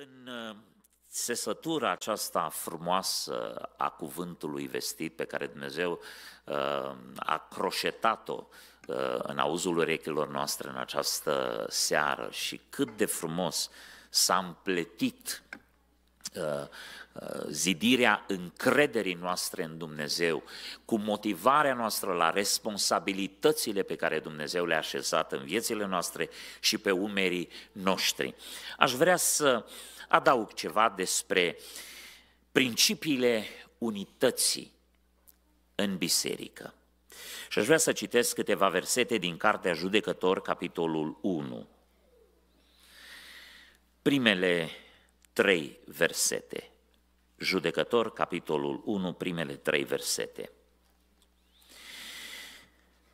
În uh, sesătura aceasta frumoasă a cuvântului vestit pe care Dumnezeu uh, a croșetat-o uh, în auzul urechilor noastre în această seară și cât de frumos s-a împletit Uh, uh, zidirea încrederii noastre în Dumnezeu, cu motivarea noastră la responsabilitățile pe care Dumnezeu le-a așezat în viețile noastre și pe umerii noștri. Aș vrea să adaug ceva despre principiile unității în biserică. Și aș vrea să citesc câteva versete din Cartea Judecător, capitolul 1. Primele trei versete. Judecător, capitolul 1, primele trei versete.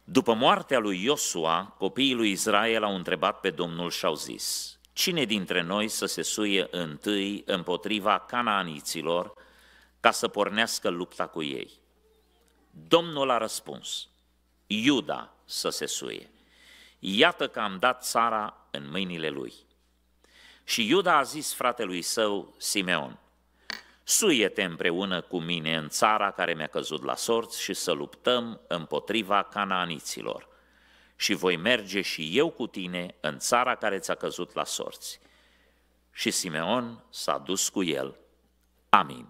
După moartea lui Iosua, copiii lui Israel au întrebat pe Domnul și au zis, Cine dintre noi să se suie întâi împotriva canaaniților ca să pornească lupta cu ei? Domnul a răspuns, Iuda să se suie. Iată că am dat țara în mâinile lui. Și Iuda a zis fratelui său, Simeon, suie-te împreună cu mine în țara care mi-a căzut la sorți și să luptăm împotriva cananiților. Și voi merge și eu cu tine în țara care ți-a căzut la sorți. Și Simeon s-a dus cu el. Amin.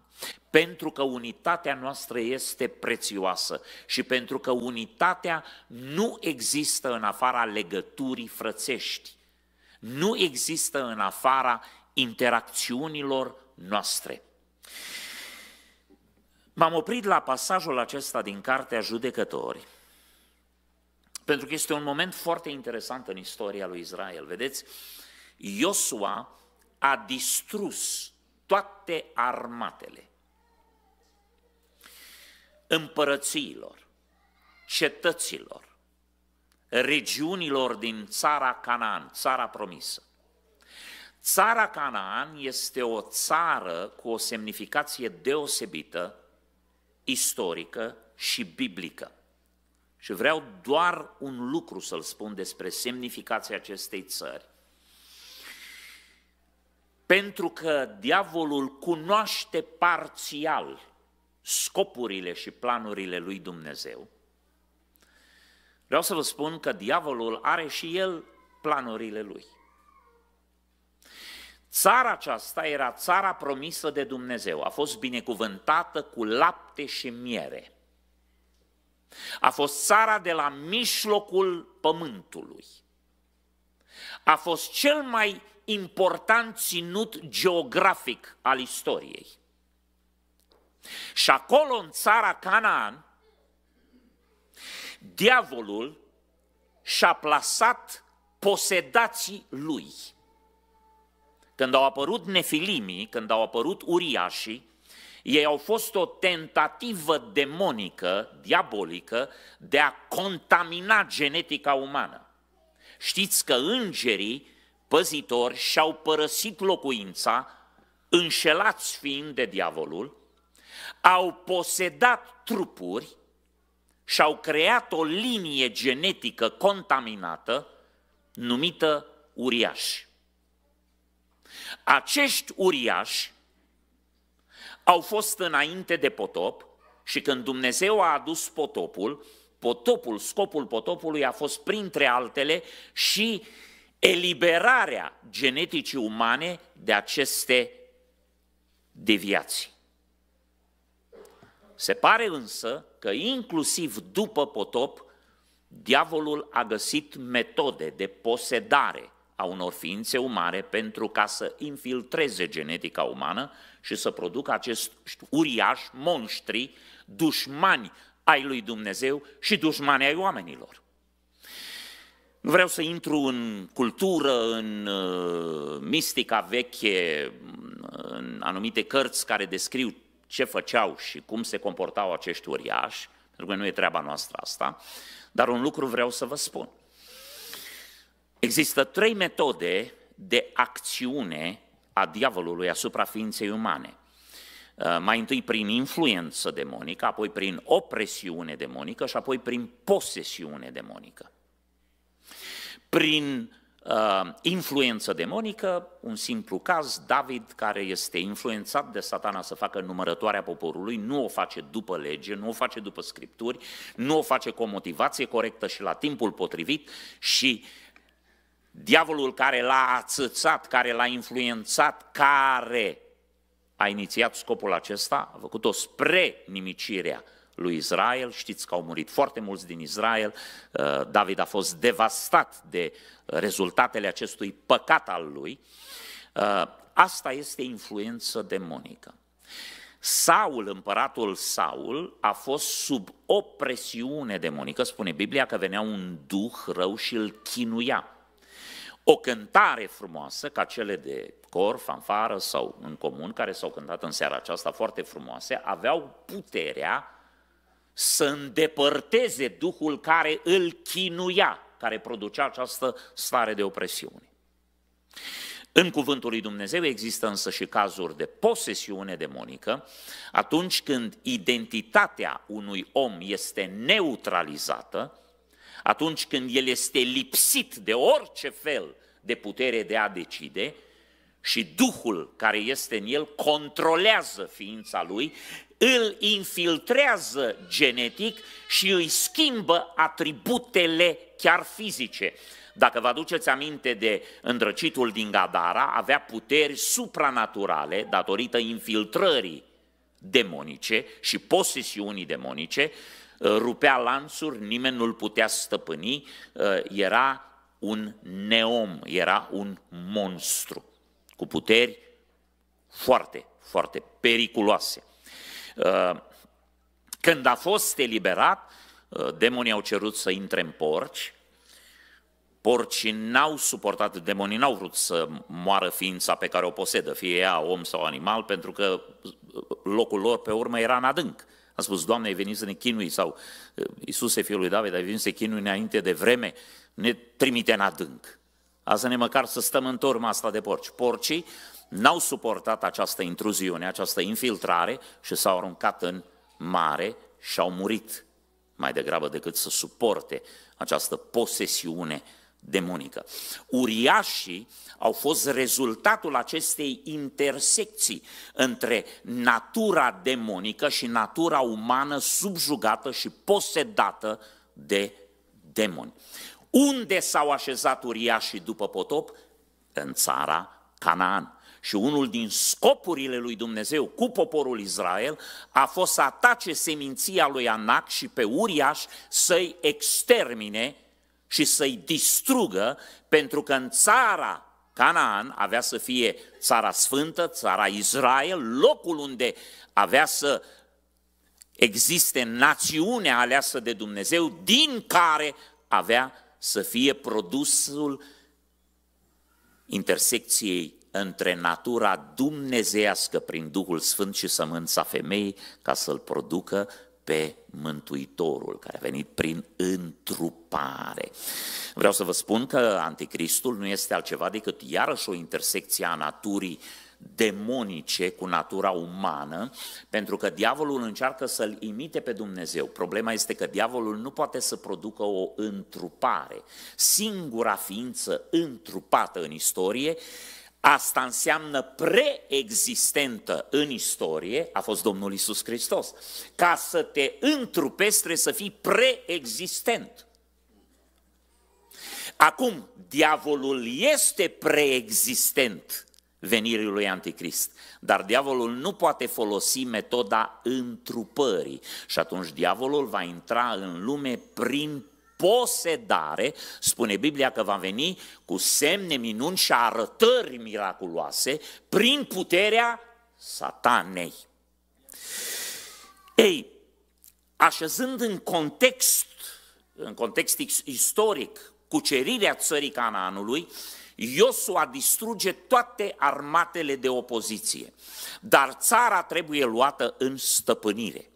Pentru că unitatea noastră este prețioasă și pentru că unitatea nu există în afara legăturii frățești nu există în afara interacțiunilor noastre. M-am oprit la pasajul acesta din Cartea Judecători, pentru că este un moment foarte interesant în istoria lui Israel. Vedeți, Iosua a distrus toate armatele împărățiilor, cetăților, regiunilor din țara Canaan, țara promisă. Țara Canaan este o țară cu o semnificație deosebită, istorică și biblică. Și vreau doar un lucru să-l spun despre semnificația acestei țări. Pentru că diavolul cunoaște parțial scopurile și planurile lui Dumnezeu, Vreau să vă spun că diavolul are și el planurile lui. Țara aceasta era țara promisă de Dumnezeu, a fost binecuvântată cu lapte și miere. A fost țara de la mijlocul pământului. A fost cel mai important ținut geografic al istoriei. Și acolo, în țara Canaan, diavolul și-a plasat posedații lui. Când au apărut nefilimii, când au apărut uriașii, ei au fost o tentativă demonică, diabolică, de a contamina genetica umană. Știți că îngerii păzitori și-au părăsit locuința, înșelați fiind de diavolul, au posedat trupuri și-au creat o linie genetică contaminată numită uriași. Acești uriași au fost înainte de potop și când Dumnezeu a adus potopul, potopul, scopul potopului a fost printre altele și eliberarea geneticii umane de aceste deviații. Se pare însă că inclusiv după potop, diavolul a găsit metode de posedare a unor ființe umane pentru ca să infiltreze genetica umană și să producă acest uriaș monștri, dușmani ai lui Dumnezeu și dușmani ai oamenilor. Nu vreau să intru în cultură, în uh, mistica veche, în anumite cărți care descriu ce făceau și cum se comportau acești uriași, pentru că nu e treaba noastră asta, dar un lucru vreau să vă spun. Există trei metode de acțiune a diavolului asupra ființei umane. Uh, mai întâi prin influență demonică, apoi prin opresiune demonică și apoi prin posesiune demonică. Prin uh, influență demonică, un simplu caz, David care este influențat de satana să facă numărătoarea poporului, nu o face după lege, nu o face după scripturi, nu o face cu o motivație corectă și la timpul potrivit și diavolul care l-a ațățat, care l-a influențat, care a inițiat scopul acesta, a făcut-o spre nimicirea lui Israel. Știți că au murit foarte mulți din Israel. Uh, David a fost devastat de rezultatele acestui păcat al lui. Uh, asta este influență demonică. Saul, împăratul Saul, a fost sub o presiune demonică, spune Biblia că venea un duh rău și îl chinuia. O cântare frumoasă, ca cele de cor, fanfară sau în comun, care s-au cântat în seara aceasta foarte frumoase, aveau puterea să îndepărteze Duhul care îl chinuia, care producea această stare de opresiune. În cuvântul lui Dumnezeu există însă și cazuri de posesiune demonică, atunci când identitatea unui om este neutralizată, atunci când el este lipsit de orice fel de putere de a decide și Duhul care este în el controlează ființa lui, îl infiltrează genetic și îi schimbă atributele chiar fizice. Dacă vă aduceți aminte de îndrăcitul din Gadara, avea puteri supranaturale datorită infiltrării demonice și posesiunii demonice, rupea lanțuri, nimeni nu-l putea stăpâni, eh, era un neom, era un monstru cu puteri foarte, foarte periculoase. Uh, când a fost eliberat, uh, demonii au cerut să intre în porci, porcii n-au suportat, demonii n-au vrut să moară ființa pe care o posedă, fie ea om sau animal, pentru că uh, locul lor pe urmă era în adânc. A spus, Doamne, ai venit să ne chinui, sau Iisuse, Fiul lui David, ai venit să chinui înainte de vreme, ne trimite în adânc. Asta ne măcar să stăm în turma asta de porci. Porcii n-au suportat această intruziune, această infiltrare și s-au aruncat în mare și au murit mai degrabă decât să suporte această posesiune demonică. Uriașii au fost rezultatul acestei intersecții între natura demonică și natura umană subjugată și posedată de demoni. Unde s-au așezat uriașii după potop? În țara Canaan. Și unul din scopurile lui Dumnezeu cu poporul Israel a fost să atace seminția lui Anac și pe Uriaș să-i extermine și să-i distrugă, pentru că în țara Canaan avea să fie țara sfântă, țara Israel, locul unde avea să existe națiunea aleasă de Dumnezeu, din care avea să fie produsul intersecției între natura dumnezeiască prin Duhul Sfânt și sămânța femeii ca să-l producă pe Mântuitorul care a venit prin întrupare. Vreau să vă spun că anticristul nu este altceva decât iarăși o intersecție a naturii demonice cu natura umană, pentru că diavolul încearcă să-l imite pe Dumnezeu. Problema este că diavolul nu poate să producă o întrupare. Singura ființă întrupată în istorie Asta înseamnă preexistentă în istorie, a fost Domnul Isus Hristos. Ca să te întrupezi trebuie să fii preexistent. Acum, diavolul este preexistent venirii lui Anticrist, dar diavolul nu poate folosi metoda întrupării și atunci diavolul va intra în lume prin posedare, spune Biblia că va veni cu semne, minuni și arătări miraculoase prin puterea satanei. Ei, așezând în context, în context istoric, cucerirea țării Canaanului, Iosua distruge toate armatele de opoziție, dar țara trebuie luată în stăpânire.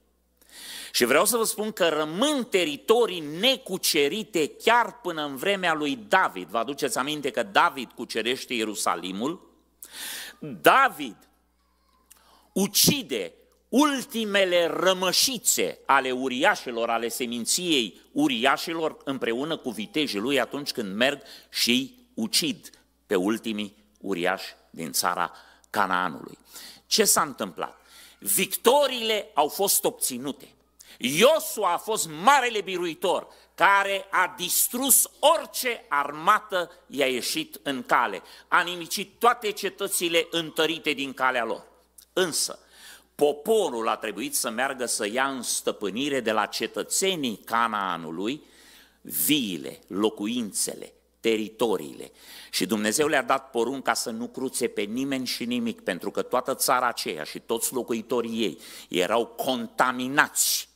Și vreau să vă spun că rămân teritorii necucerite chiar până în vremea lui David. Vă aduceți aminte că David cucerește Ierusalimul? David ucide ultimele rămășițe ale uriașilor, ale seminției uriașilor, împreună cu vitejii lui atunci când merg și ucid pe ultimii uriași din țara Canaanului. Ce s-a întâmplat? Victorile au fost obținute. Iosua a fost marele biruitor care a distrus orice armată i-a ieșit în cale, a nimicit toate cetățile întărite din calea lor. Însă, poporul a trebuit să meargă să ia în stăpânire de la cetățenii Canaanului viile, locuințele, teritoriile. Și Dumnezeu le-a dat porunca să nu cruțe pe nimeni și nimic, pentru că toată țara aceea și toți locuitorii ei erau contaminați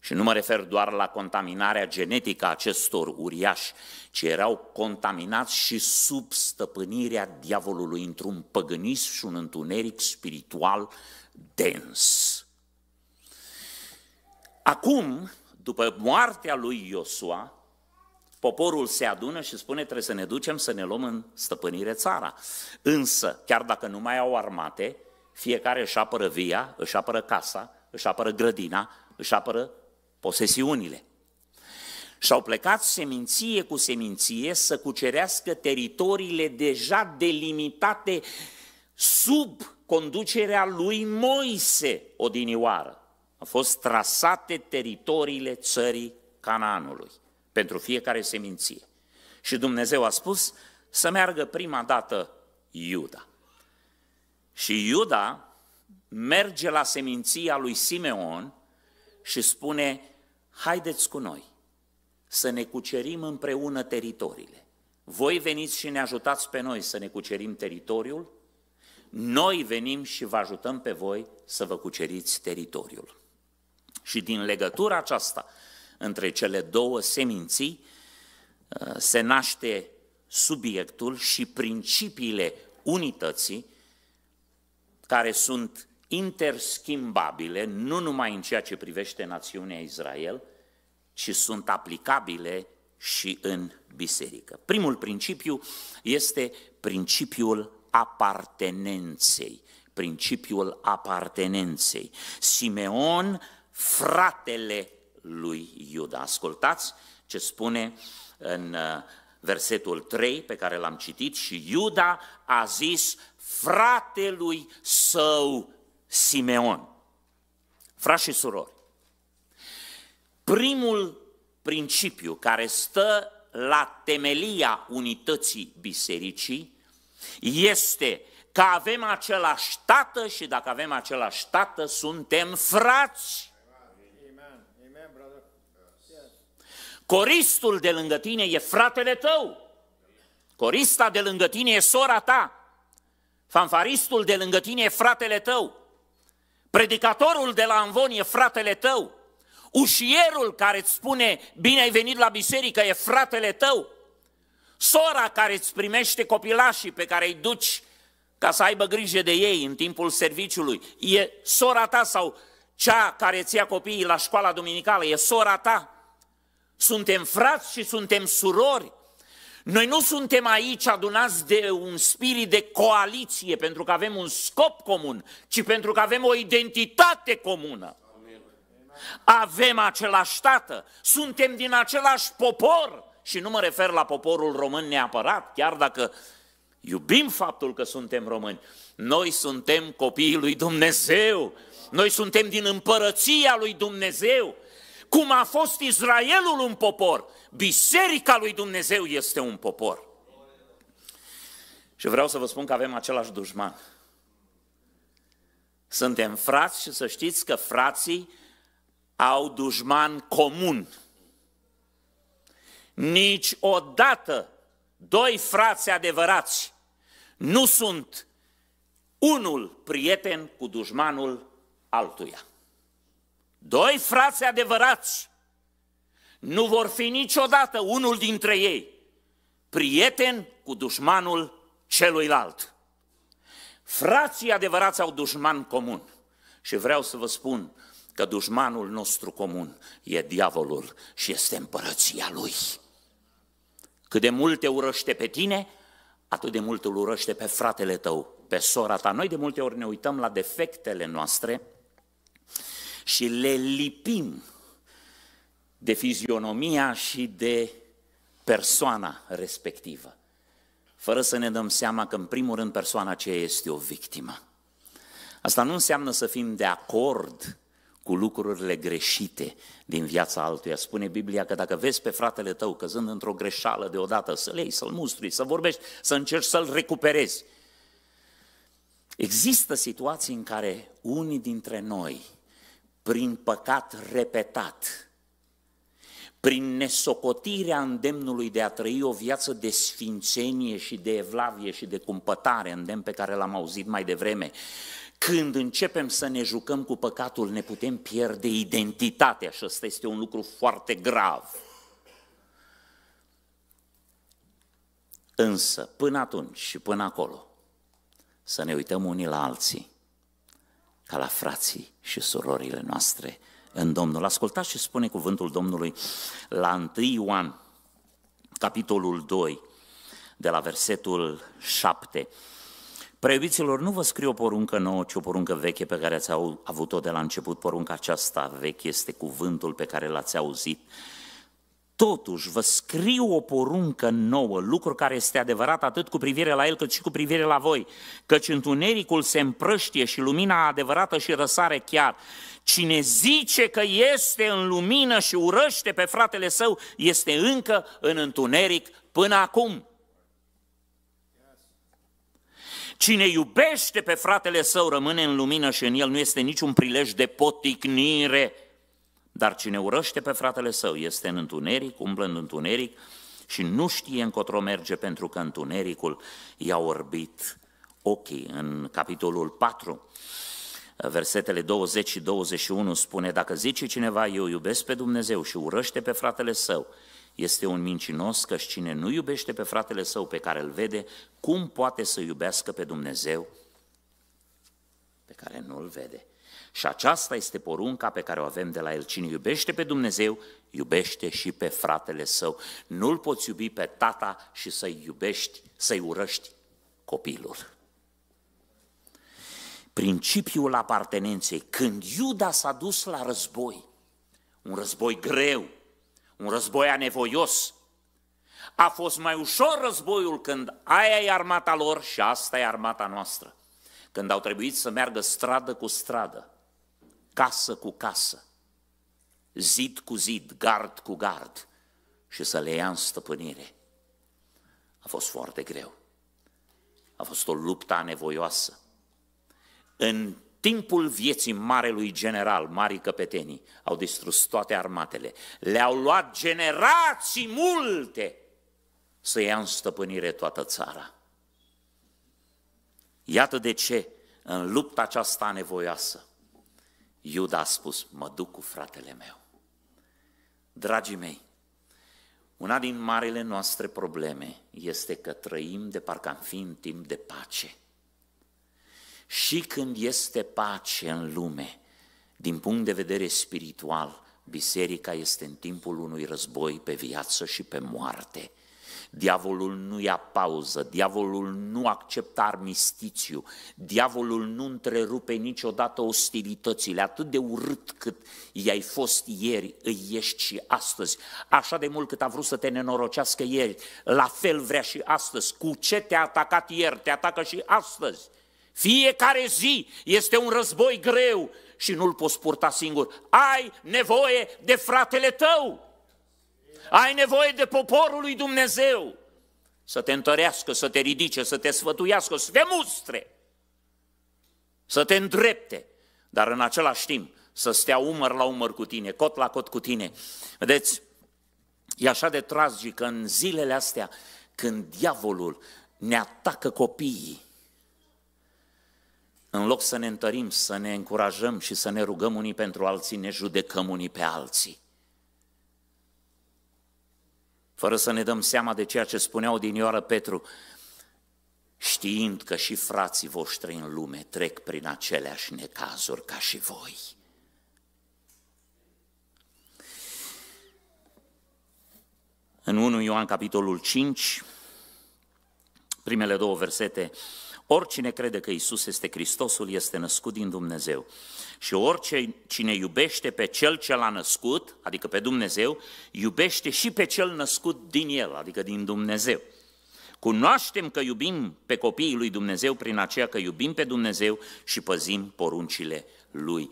și nu mă refer doar la contaminarea genetică a acestor uriași, ci erau contaminați și sub stăpânirea diavolului într-un păgânism și un întuneric spiritual dens. Acum, după moartea lui Iosua, Poporul se adună și spune trebuie să ne ducem să ne luăm în stăpânire țara. Însă, chiar dacă nu mai au armate, fiecare își apără via, își apără casa, își apără grădina, își apără posesiunile. Și au plecat seminție cu seminție să cucerească teritoriile deja delimitate sub conducerea lui Moise odinioară. Au fost trasate teritoriile țării Canaanului pentru fiecare seminție. Și Dumnezeu a spus să meargă prima dată Iuda. Și Iuda merge la seminția lui Simeon și spune, haideți cu noi să ne cucerim împreună teritoriile. Voi veniți și ne ajutați pe noi să ne cucerim teritoriul, noi venim și vă ajutăm pe voi să vă cuceriți teritoriul. Și din legătura aceasta între cele două seminții uh, se naște subiectul și principiile unității care sunt interschimbabile, nu numai în ceea ce privește națiunea Israel, ci sunt aplicabile și în biserică. Primul principiu este principiul apartenenței. Principiul apartenenței. Simeon, fratele lui Iuda. Ascultați ce spune în uh, versetul 3 pe care l-am citit și Iuda a zis fratelui său Simeon. Frați și surori, primul principiu care stă la temelia unității bisericii este că avem același tată și dacă avem același tată, suntem frați. Coristul de lângă tine e fratele tău. Corista de lângă tine e sora ta. Fanfaristul de lângă tine e fratele tău predicatorul de la Anvon e fratele tău, ușierul care îți spune bine ai venit la biserică e fratele tău, sora care îți primește copilașii pe care îi duci ca să aibă grijă de ei în timpul serviciului, e sora ta sau cea care ți ia copiii la școala duminicală, e sora ta. Suntem frați și suntem surori. Noi nu suntem aici adunați de un spirit de coaliție pentru că avem un scop comun, ci pentru că avem o identitate comună. Avem același tată, suntem din același popor și nu mă refer la poporul român neapărat, chiar dacă iubim faptul că suntem români. Noi suntem copiii lui Dumnezeu, noi suntem din împărăția lui Dumnezeu cum a fost Israelul un popor, biserica lui Dumnezeu este un popor. Și vreau să vă spun că avem același dușman. Suntem frați și să știți că frații au dușman comun. Niciodată doi frați adevărați nu sunt unul prieten cu dușmanul altuia. Doi frați adevărați nu vor fi niciodată unul dintre ei prieten cu dușmanul celuilalt. Frații adevărați au dușman comun și vreau să vă spun că dușmanul nostru comun e diavolul și este împărăția lui. Cât de mult te urăște pe tine, atât de mult îl urăște pe fratele tău, pe sora ta. Noi de multe ori ne uităm la defectele noastre și le lipim de fizionomia și de persoana respectivă, fără să ne dăm seama că, în primul rând, persoana aceea este o victimă. Asta nu înseamnă să fim de acord cu lucrurile greșite din viața altuia. Spune Biblia că dacă vezi pe fratele tău căzând într-o greșeală deodată, să-l iei, să-l mustrui, să vorbești, să încerci să-l recuperezi. Există situații în care unii dintre noi prin păcat repetat, prin nesocotirea îndemnului de a trăi o viață de sfințenie și de evlavie și de cumpătare, îndemn pe care l-am auzit mai devreme, când începem să ne jucăm cu păcatul, ne putem pierde identitatea și ăsta este un lucru foarte grav. Însă, până atunci și până acolo, să ne uităm unii la alții ca la frații și surorile noastre în Domnul. Ascultați ce spune cuvântul Domnului la 1 Ioan, capitolul 2, de la versetul 7. Preiubiților, nu vă scriu o poruncă nouă, ci o poruncă veche pe care ați avut-o de la început. Porunca aceasta veche este cuvântul pe care l-ați auzit Totuși, vă scriu o poruncă nouă, lucru care este adevărat atât cu privire la el cât și cu privire la voi, căci întunericul se împrăștie și lumina adevărată și răsare chiar. Cine zice că este în lumină și urăște pe fratele său, este încă în întuneric până acum. Cine iubește pe fratele său rămâne în lumină și în el nu este niciun prilej de poticnire. Dar cine urăște pe fratele său este în întuneric, umblă în întuneric și nu știe încotro merge pentru că întunericul i-a orbit ochii. În capitolul 4, versetele 20 și 21 spune, dacă zice cineva, eu iubesc pe Dumnezeu și urăște pe fratele său, este un mincinos că și cine nu iubește pe fratele său pe care îl vede, cum poate să iubească pe Dumnezeu pe care nu îl vede? Și aceasta este porunca pe care o avem de la el. Cine iubește pe Dumnezeu, iubește și pe fratele său. Nu-l poți iubi pe tata și să-i iubești, să-i urăști copilul. Principiul apartenenței. Când Iuda s-a dus la război, un război greu, un război anevoios, a fost mai ușor războiul când aia e armata lor și asta e armata noastră. Când au trebuit să meargă stradă cu stradă, casă cu casă, zid cu zid, gard cu gard și să le ia în stăpânire. A fost foarte greu. A fost o luptă anevoioasă. În timpul vieții marelui general, marii căpetenii, au distrus toate armatele. Le-au luat generații multe să ia în stăpânire toată țara. Iată de ce, în lupta aceasta nevoioasă, Iuda a spus, mă duc cu fratele meu. Dragii mei, una din marile noastre probleme este că trăim de parcă am fi în timp de pace. Și când este pace în lume, din punct de vedere spiritual, biserica este în timpul unui război pe viață și pe moarte. Diavolul nu ia pauză, diavolul nu acceptă armistițiu, diavolul nu întrerupe niciodată ostilitățile, atât de urât cât i-ai fost ieri, îi ești și astăzi. Așa de mult cât a vrut să te nenorocească ieri, la fel vrea și astăzi. Cu ce te-a atacat ieri, te atacă și astăzi. Fiecare zi este un război greu și nu-l poți purta singur. Ai nevoie de fratele tău. Ai nevoie de poporul lui Dumnezeu să te întărească, să te ridice, să te sfătuiască, să te mustre, să te îndrepte, dar în același timp să stea umăr la umăr cu tine, cot la cot cu tine. Vedeți, e așa de tragic în zilele astea când diavolul ne atacă copiii, în loc să ne întărim, să ne încurajăm și să ne rugăm unii pentru alții, ne judecăm unii pe alții fără să ne dăm seama de ceea ce spunea odinioară Petru, știind că și frații voștri în lume trec prin aceleași necazuri ca și voi. În 1 Ioan capitolul 5, primele două versete, Oricine crede că Isus este Hristosul este născut din Dumnezeu. Și orice cine iubește pe cel ce l-a născut, adică pe Dumnezeu, iubește și pe cel născut din el, adică din Dumnezeu. Cunoaștem că iubim pe copiii lui Dumnezeu prin aceea că iubim pe Dumnezeu și păzim poruncile lui.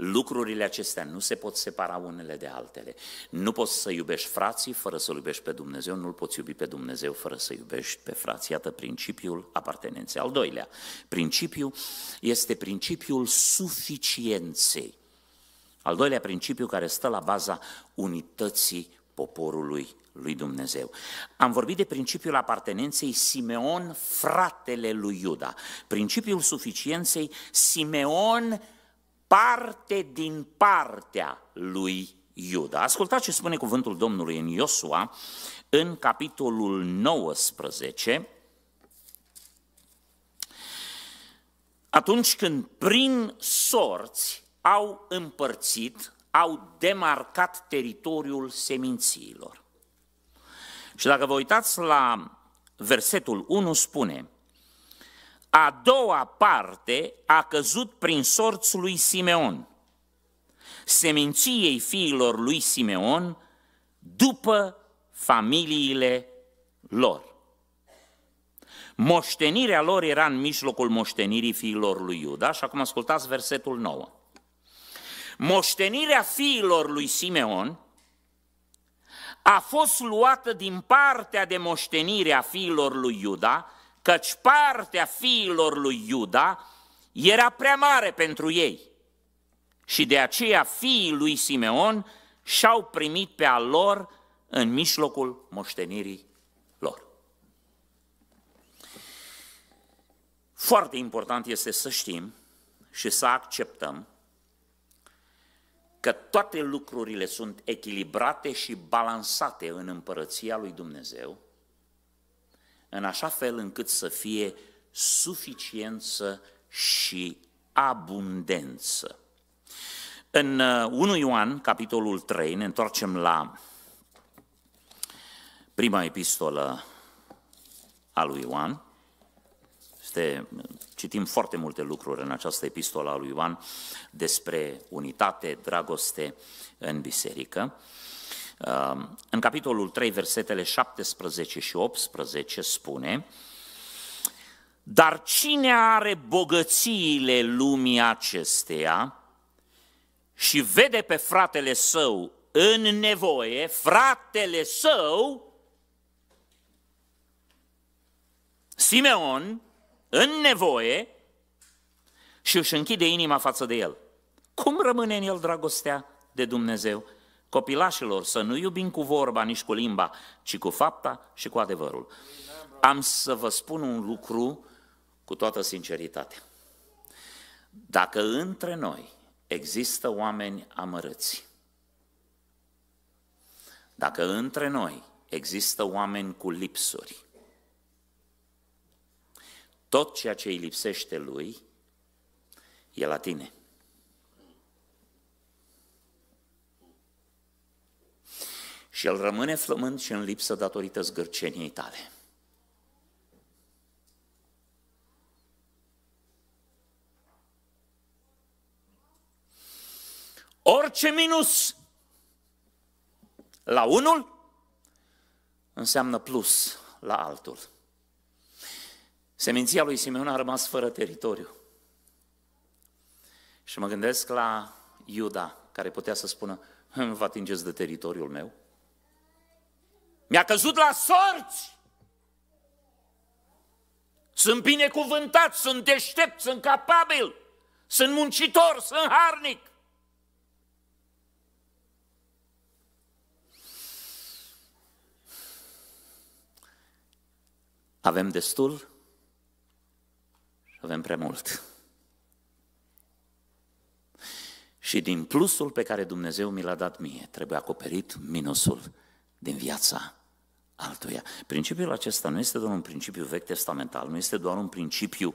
Lucrurile acestea nu se pot separa unele de altele. Nu poți să iubești frații fără să-L iubești pe Dumnezeu, nu-L poți iubi pe Dumnezeu fără să iubești pe frații. Iată principiul apartenenței. Al doilea principiu este principiul suficienței. Al doilea principiu care stă la baza unității poporului lui Dumnezeu. Am vorbit de principiul apartenenței Simeon, fratele lui Iuda. Principiul suficienței Simeon, parte din partea lui Iuda. Ascultați ce spune cuvântul Domnului în Iosua, în capitolul 19, atunci când prin sorți au împărțit, au demarcat teritoriul semințiilor. Și dacă vă uitați la versetul 1, spune, a doua parte a căzut prin sorțul lui Simeon, seminției fiilor lui Simeon, după familiile lor. Moștenirea lor era în mijlocul moștenirii fiilor lui Iuda așa cum ascultați versetul 9. Moștenirea fiilor lui Simeon a fost luată din partea de moștenire a fiilor lui Iuda, căci partea fiilor lui Iuda era prea mare pentru ei. Și de aceea fiii lui Simeon și-au primit pe al lor în mijlocul moștenirii lor. Foarte important este să știm și să acceptăm că toate lucrurile sunt echilibrate și balansate în împărăția lui Dumnezeu în așa fel încât să fie suficiență și abundență. În 1 uh, Ioan, capitolul 3, ne întoarcem la prima epistolă a lui Ioan. Este, citim foarte multe lucruri în această epistolă a lui Ioan despre unitate, dragoste în biserică. Ehm, în capitolul 3, versetele 17 și 18 spune, Dar cine are bogățiile lumii acesteia și vede pe fratele său în nevoie, fratele său, Simeon, în nevoie, și își închide inima față de el. Cum rămâne în el dragostea de Dumnezeu? Copilașilor, să nu iubim cu vorba, nici cu limba, ci cu fapta și cu adevărul. Am să vă spun un lucru cu toată sinceritatea. Dacă între noi există oameni amărâți, dacă între noi există oameni cu lipsuri, tot ceea ce îi lipsește lui e la tine. și el rămâne flămând și în lipsă datorită zgârceniei tale. Orice minus la unul înseamnă plus la altul. Seminția lui Simeon a rămas fără teritoriu. Și mă gândesc la Iuda, care putea să spună, vă atingeți de teritoriul meu? Mi-a căzut la sorți. Sunt binecuvântat, sunt deștept, sunt capabil, sunt muncitor, sunt harnic. Avem destul și avem prea mult. Și din plusul pe care Dumnezeu mi l-a dat mie, trebuie acoperit minusul din viața altuia. Principiul acesta nu este doar un principiu vechi testamental, nu este doar un principiu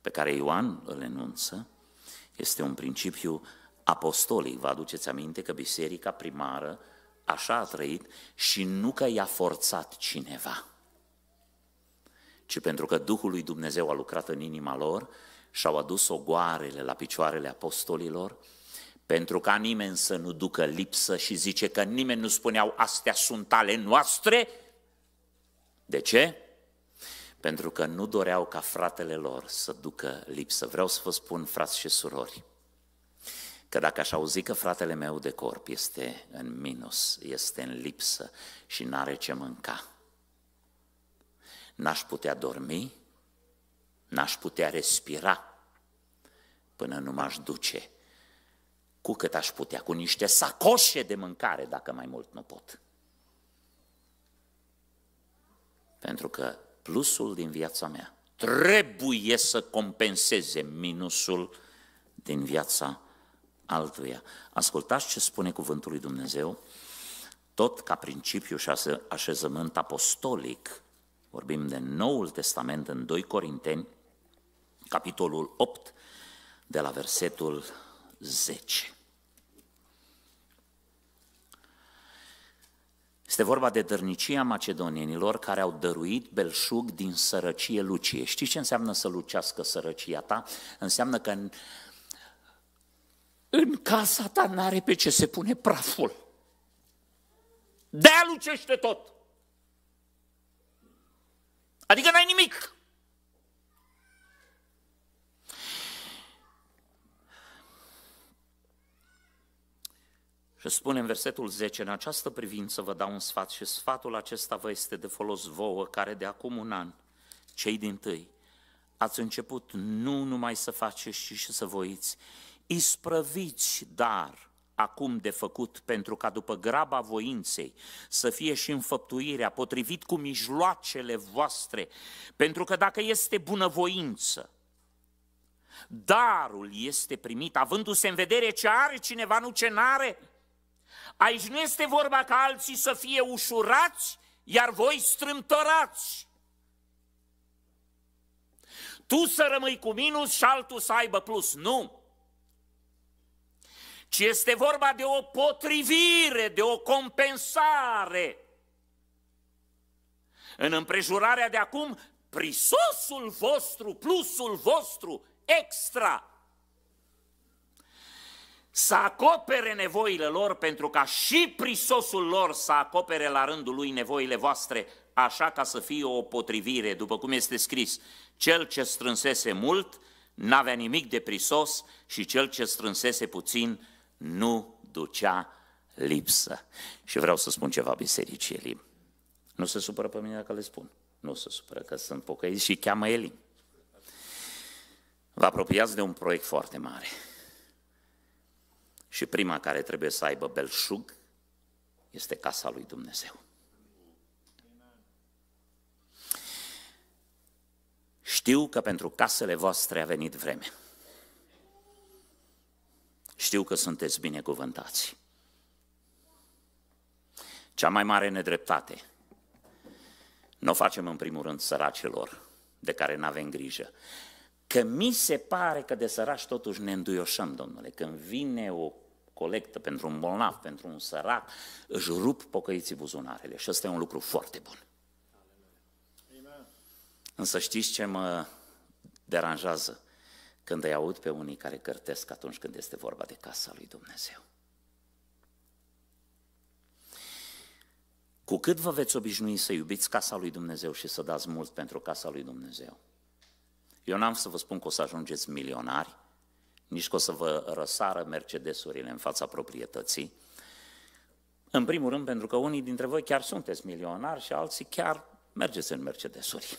pe care Ioan îl enunță, este un principiu apostolic. Vă aduceți aminte că biserica primară așa a trăit și nu că i-a forțat cineva, ci pentru că Duhul lui Dumnezeu a lucrat în inima lor și au adus ogoarele la picioarele apostolilor, pentru ca nimeni să nu ducă lipsă și zice că nimeni nu spuneau astea sunt ale noastre. De ce? Pentru că nu doreau ca fratele lor să ducă lipsă. Vreau să vă spun, frați și surori, că dacă aș auzi că fratele meu de corp este în minus, este în lipsă și n-are ce mânca, n-aș putea dormi, n-aș putea respira până nu m-aș duce cu cât aș putea, cu niște sacoșe de mâncare, dacă mai mult nu pot. Pentru că plusul din viața mea trebuie să compenseze minusul din viața altuia. Ascultați ce spune cuvântul lui Dumnezeu, tot ca principiu și așezământ apostolic, vorbim de Noul Testament în 2 Corinteni, capitolul 8, de la versetul 10. Este vorba de dărnicia macedonienilor care au dăruit belșug din sărăcie lucie. Știi ce înseamnă să lucească sărăcia ta? Înseamnă că în, în casa ta n-are pe ce se pune praful. De-aia lucește tot. Adică n-ai nimic. Și spune în versetul 10, în această privință vă dau un sfat și sfatul acesta vă este de folos vouă, care de acum un an, cei din tâi, ați început nu numai să faceți, ci și să voiți, isprăviți dar acum de făcut, pentru ca după graba voinței să fie și înfăptuirea potrivit cu mijloacele voastre, pentru că dacă este bunăvoință, darul este primit, avându-se în vedere ce are cineva, nu ce n-are, Aici nu este vorba ca alții să fie ușurați, iar voi strâmtorați. Tu să rămâi cu minus și altul să aibă plus. Nu! Ci este vorba de o potrivire, de o compensare. În împrejurarea de acum, prisosul vostru, plusul vostru, extra, să acopere nevoile lor pentru ca și prisosul lor să acopere la rândul lui nevoile voastre, așa ca să fie o potrivire, după cum este scris, cel ce strânsese mult n-avea nimic de prisos și cel ce strânsese puțin nu ducea lipsă. Și vreau să spun ceva bisericii Elim. Nu se supără pe mine dacă le spun. Nu se supără că sunt pocăiți și cheamă Elim. Vă apropiați de un proiect foarte mare. Și prima care trebuie să aibă belșug este casa lui Dumnezeu. Știu că pentru casele voastre a venit vreme. Știu că sunteți binecuvântați. Cea mai mare nedreptate nu o facem în primul rând săracilor, de care nu avem grijă, Că mi se pare că de sărași totuși ne înduioșăm, domnule, când vine o colectă pentru un bolnav, pentru un sărac, își rup pocăiții buzunarele și ăsta e un lucru foarte bun. Însă știți ce mă deranjează? Când îi aud pe unii care cărtesc atunci când este vorba de casa lui Dumnezeu. Cu cât vă veți obișnui să iubiți casa lui Dumnezeu și să dați mult pentru casa lui Dumnezeu, eu n-am să vă spun că o să ajungeți milionari, nici că o să vă răsară Mercedesurile în fața proprietății. În primul rând, pentru că unii dintre voi chiar sunteți milionari și alții chiar mergeți în Mercedesuri.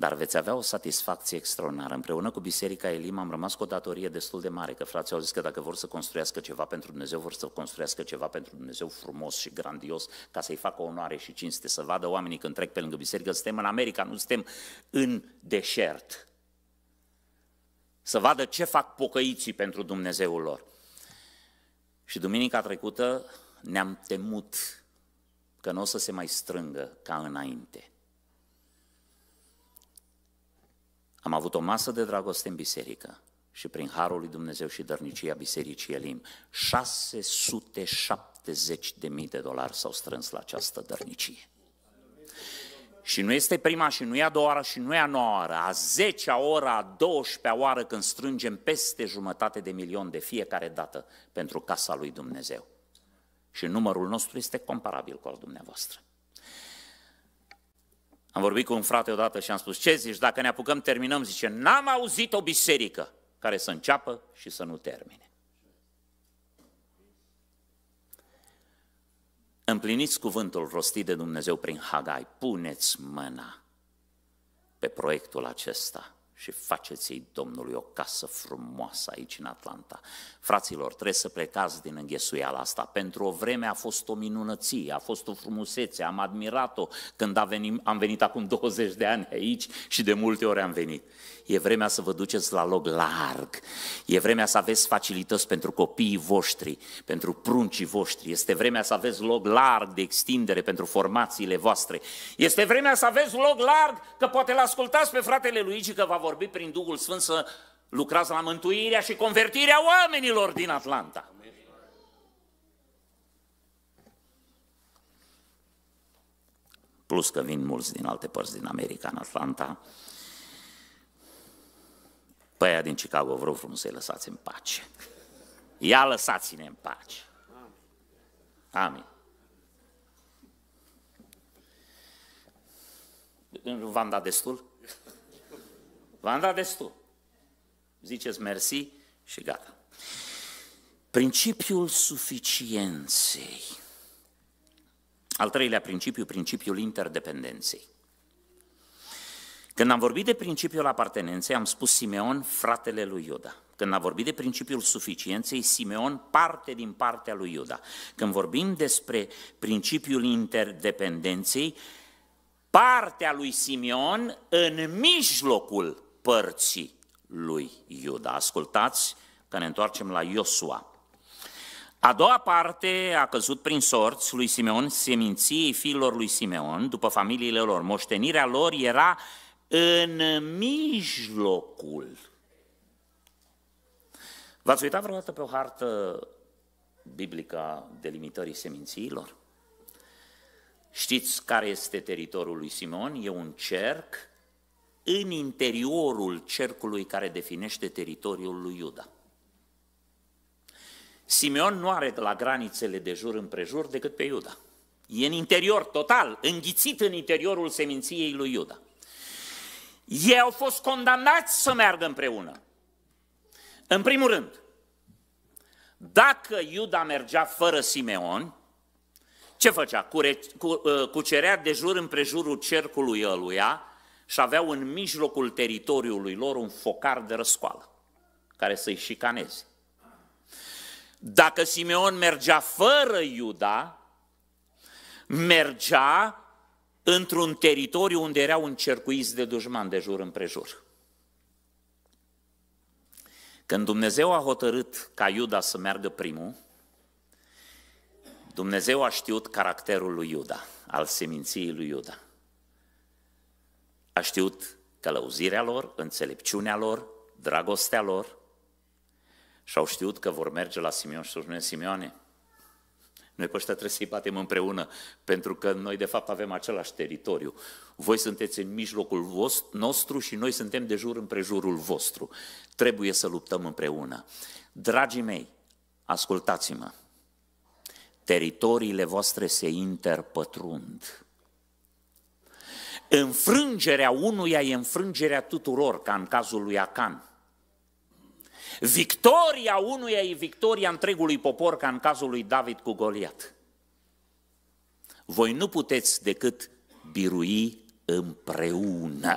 Dar veți avea o satisfacție extraordinară. Împreună cu Biserica Elim am rămas cu o datorie destul de mare, că frații au zis că dacă vor să construiască ceva pentru Dumnezeu, vor să construiască ceva pentru Dumnezeu frumos și grandios, ca să-i facă onoare și cinste, să vadă oamenii când trec pe lângă biserică, suntem în America, nu suntem în deșert. Să vadă ce fac pocăiții pentru Dumnezeul lor. Și duminica trecută ne-am temut că nu o să se mai strângă ca înainte. Am avut o masă de dragoste în biserică și prin Harul lui Dumnezeu și dărnicia Bisericii Elim, 670 de mii de dolari s-au strâns la această dărnicie. Și nu este prima și nu e a doua oară și nu e a noua oară, a zecea oră, a douășpea oară când strângem peste jumătate de milion de fiecare dată pentru casa lui Dumnezeu. Și numărul nostru este comparabil cu al dumneavoastră. Am vorbit cu un frate odată și am spus, ce zici, dacă ne apucăm, terminăm? Zice, n-am auzit o biserică care să înceapă și să nu termine. Împliniți cuvântul rostit de Dumnezeu prin Hagai, puneți mâna pe proiectul acesta – și faceți-i Domnului o casă frumoasă aici în Atlanta. Fraților, trebuie să plecați din înghesuiala asta. Pentru o vreme a fost o minunăție, a fost o frumusețe, am admirat-o când a venit, am venit acum 20 de ani aici și de multe ori am venit. E vremea să vă duceți la loc larg, e vremea să aveți facilități pentru copiii voștri, pentru pruncii voștri, este vremea să aveți loc larg de extindere pentru formațiile voastre, este vremea să aveți loc larg că poate l-ascultați pe fratele Luigi că va vorbit prin Duhul Sfânt să lucrați la mântuirea și convertirea oamenilor din Atlanta. Plus că vin mulți din alte părți din America, în Atlanta. Păi din Chicago vreau frumos să-i lăsați în pace. Ia lăsați-ne în pace. Amin. V-am dat destul? V-am dat destul. Ziceți mersi și gata. Principiul suficienței. Al treilea principiu, principiul interdependenței. Când am vorbit de principiul apartenenței, am spus Simeon, fratele lui Iuda. Când am vorbit de principiul suficienței, Simeon parte din partea lui Iuda. Când vorbim despre principiul interdependenței, partea lui Simeon în mijlocul părții lui Iuda. Ascultați că ne întoarcem la Iosua. A doua parte a căzut prin sorți lui Simeon, seminției fiilor lui Simeon, după familiile lor. Moștenirea lor era în mijlocul. V-ați uitat vreodată pe o hartă biblică a delimitării semințiilor? Știți care este teritoriul lui Simeon? E un cerc în interiorul cercului care definește teritoriul lui Iuda. Simeon nu are la granițele de jur împrejur decât pe Iuda. E în interior, total, înghițit în interiorul seminției lui Iuda. Ei au fost condamnați să meargă împreună. În primul rând, dacă Iuda mergea fără Simeon, ce făcea? Uh, cucerea de jur împrejurul cercului ăluia și aveau în mijlocul teritoriului lor un focar de răscoală care să-i șicaneze. Dacă Simeon mergea fără Iuda, mergea într-un teritoriu unde erau încercuiți de dușman de jur împrejur. Când Dumnezeu a hotărât ca Iuda să meargă primul, Dumnezeu a știut caracterul lui Iuda, al seminției lui Iuda. A știut călăuzirea lor, înțelepciunea lor, dragostea lor și au știut că vor merge la Simeon și spune, Simeone, noi pe ăștia trebuie să-i batem împreună, pentru că noi de fapt avem același teritoriu. Voi sunteți în mijlocul nostru și noi suntem de jur împrejurul vostru. Trebuie să luptăm împreună. Dragii mei, ascultați-mă. Teritoriile voastre se interpătrund. Înfrângerea unuia e înfrângerea tuturor, ca în cazul lui Acan. Victoria unuia e victoria întregului popor, ca în cazul lui David cu Goliat. Voi nu puteți decât birui împreună.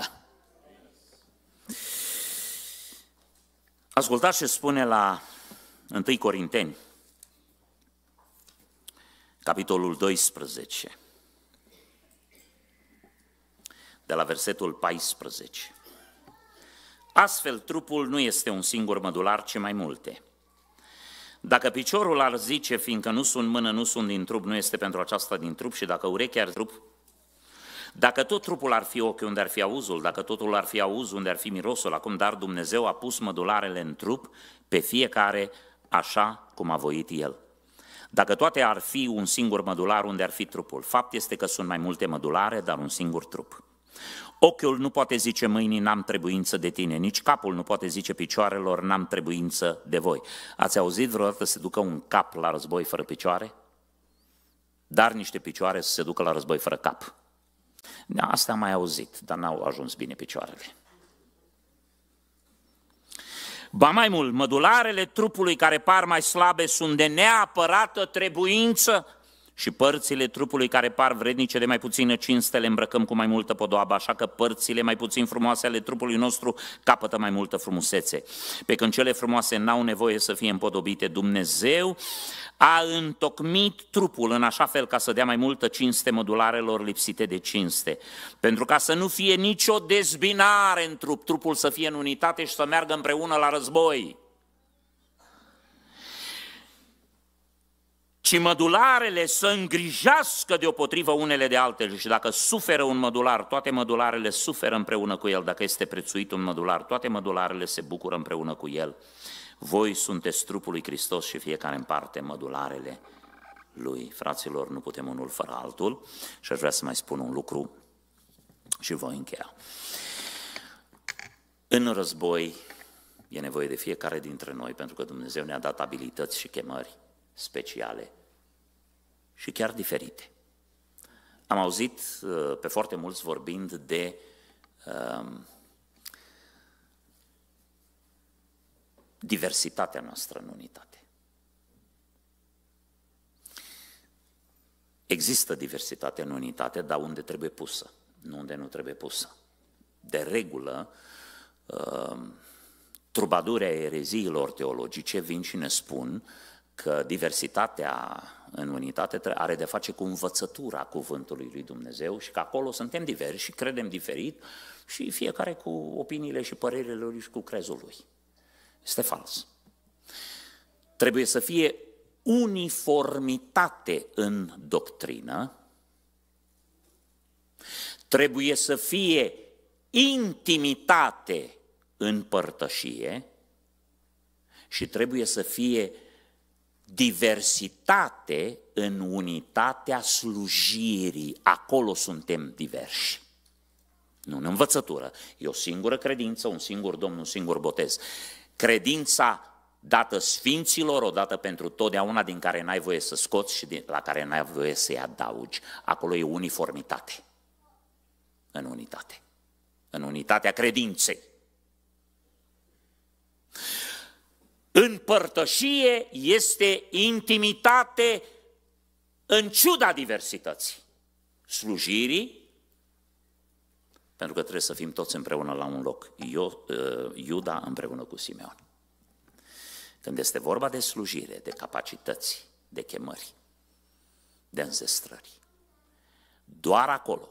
Ascultați ce spune la 1 Corinteni, capitolul 12. de la versetul 14. Astfel, trupul nu este un singur mădular, ci mai multe. Dacă piciorul ar zice, fiindcă nu sunt mână, nu sunt din trup, nu este pentru aceasta din trup, și dacă urechea ar trup, dacă tot trupul ar fi ochi unde ar fi auzul, dacă totul ar fi auz unde ar fi mirosul, acum dar Dumnezeu a pus mădularele în trup pe fiecare așa cum a voit El. Dacă toate ar fi un singur mădular unde ar fi trupul, fapt este că sunt mai multe mădulare, dar un singur trup. Ochiul nu poate zice mâinii, n-am trebuință de tine, nici capul nu poate zice picioarelor, n-am trebuință de voi. Ați auzit vreodată să se ducă un cap la război fără picioare? Dar niște picioare să se ducă la război fără cap. Da, asta am mai auzit, dar n-au ajuns bine picioarele. Ba mai mult, mădularele trupului care par mai slabe sunt de neapărată trebuință și părțile trupului care par vrednice de mai puțină cinste le îmbrăcăm cu mai multă podoabă, așa că părțile mai puțin frumoase ale trupului nostru capătă mai multă frumusețe. Pe când cele frumoase n-au nevoie să fie împodobite, Dumnezeu a întocmit trupul în așa fel ca să dea mai multă cinste modularelor lipsite de cinste. Pentru ca să nu fie nicio dezbinare în trup, trupul să fie în unitate și să meargă împreună la război. ci mădularele să îngrijească deopotrivă unele de altele și dacă suferă un mădular, toate mădularele suferă împreună cu el, dacă este prețuit un mădular, toate mădularele se bucură împreună cu el. Voi sunteți trupul lui Hristos și fiecare în parte mădularele lui. Fraților, nu putem unul fără altul și aș vrea să mai spun un lucru și voi încheia. În război e nevoie de fiecare dintre noi pentru că Dumnezeu ne-a dat abilități și chemări speciale și chiar diferite. Am auzit uh, pe foarte mulți vorbind de um, diversitatea noastră în unitate. Există diversitate în unitate, dar unde trebuie pusă, nu unde nu trebuie pusă. De regulă, um, trubadurea ereziilor teologice vin și ne spun uh, că diversitatea în unitate are de face cu învățătura cuvântului lui Dumnezeu și că acolo suntem diversi și credem diferit și fiecare cu opiniile și părerile lui și cu crezul lui. Este fals. Trebuie să fie uniformitate în doctrină, trebuie să fie intimitate în părtășie și trebuie să fie diversitate în unitatea slujirii. Acolo suntem diversi. Nu în învățătură. E o singură credință, un singur Domn, un singur botez. Credința dată sfinților, odată pentru totdeauna, din care n-ai voie să scoți și din, la care n-ai voie să-i adaugi. Acolo e uniformitate. În unitate. În unitatea credinței. În părtășie este intimitate în ciuda diversității slujirii, pentru că trebuie să fim toți împreună la un loc, Eu, uh, Iuda împreună cu Simeon. Când este vorba de slujire, de capacități, de chemări, de înzestrări, doar acolo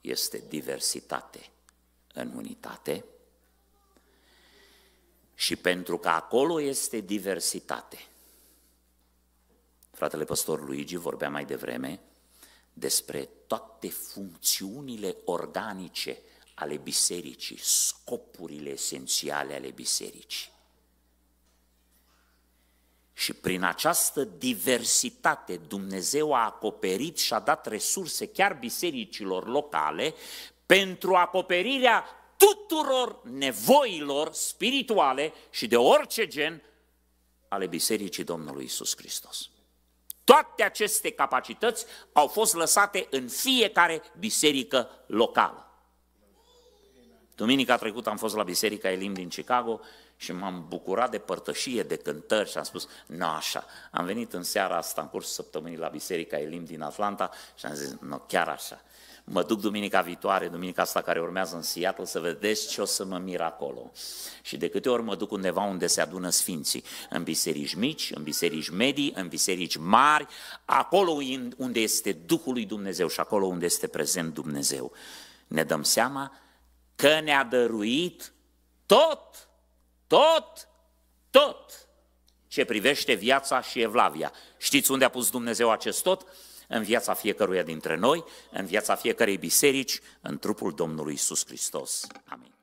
este diversitate în unitate și pentru că acolo este diversitate. Fratele păstor Luigi vorbea mai devreme despre toate funcțiunile organice ale bisericii, scopurile esențiale ale bisericii. Și prin această diversitate Dumnezeu a acoperit și a dat resurse chiar bisericilor locale pentru acoperirea tuturor nevoilor spirituale și de orice gen ale Bisericii Domnului Isus Hristos. Toate aceste capacități au fost lăsate în fiecare biserică locală. Duminica trecută am fost la Biserica Elim din Chicago și m-am bucurat de părtășie, de cântări și am spus, nu așa. Am venit în seara asta, în cursul săptămânii, la Biserica Elim din Atlanta și am zis, nu, chiar așa. Mă duc duminica viitoare, duminica asta care urmează în Seattle, să vedeți ce o să mă mir acolo. Și de câte ori mă duc undeva unde se adună sfinții, în biserici mici, în biserici medii, în biserici mari, acolo unde este Duhul lui Dumnezeu și acolo unde este prezent Dumnezeu. Ne dăm seama că ne-a dăruit tot, tot, tot ce privește viața și evlavia. Știți unde a pus Dumnezeu acest tot? în viața fiecăruia dintre noi, în viața fiecarei biserici, în trupul Domnului Isus Hristos. Amin.